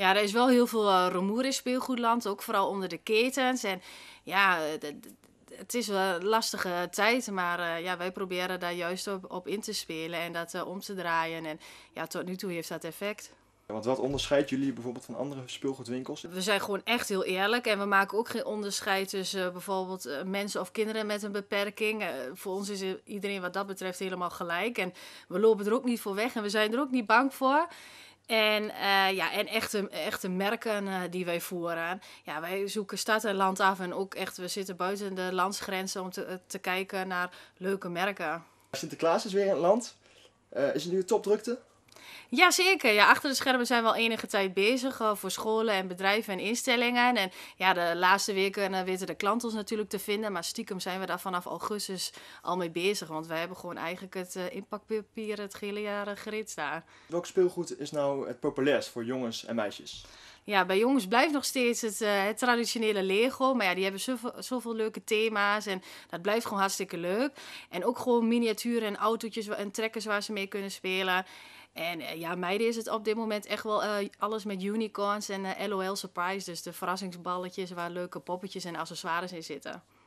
Ja, er is wel heel veel uh, rumoer in speelgoedland, ook vooral onder de ketens. En ja, het is wel een lastige tijd, maar eh, ja, wij proberen daar juist op, in te spelen en dat eh, om te draaien. En ja, tot nu toe heeft dat effect. Want wat onderscheidt jullie bijvoorbeeld van andere speelgoedwinkels? We zijn gewoon echt heel eerlijk en we maken ook geen onderscheid tussen bijvoorbeeld mensen of kinderen met een beperking. voor ons is iedereen wat dat betreft helemaal gelijk en we lopen er ook niet voor weg en we zijn er ook niet bang voor. En, eh, ja, en echte, echte merken eh, die wij voeren. Ja, wij zoeken stad en land af. En ook echt, we zitten buiten de landsgrenzen om te, eh, kijken naar leuke merken. Sinterklaas is weer in het land. is het nu topdrukte? Jazeker. Ja, achter de schermen zijn we al enige tijd bezig eh, voor scholen en bedrijven en instellingen. En ja, de laatste weken eh, weten de klanten ons natuurlijk te vinden. Maar stiekem zijn we daar vanaf augustus al mee bezig. Want wij hebben gewoon eigenlijk het eh, inpakpapier het gele jaar gereed daar. Welk speelgoed is nou het populairst voor jongens en meisjes? Ja, bij jongens blijft nog steeds het, eh, het traditionele Lego. Maar ja, die hebben zoveel, zoveel, leuke thema's. En dat blijft gewoon hartstikke leuk. En ook gewoon miniaturen en autootjes en trekkers waar ze mee kunnen spelen. En uh, ja, meiden is het op dit moment echt wel eh, alles met unicorns en LOL Surprise. Dus de verrassingsballetjes waar leuke poppetjes en accessoires in zitten.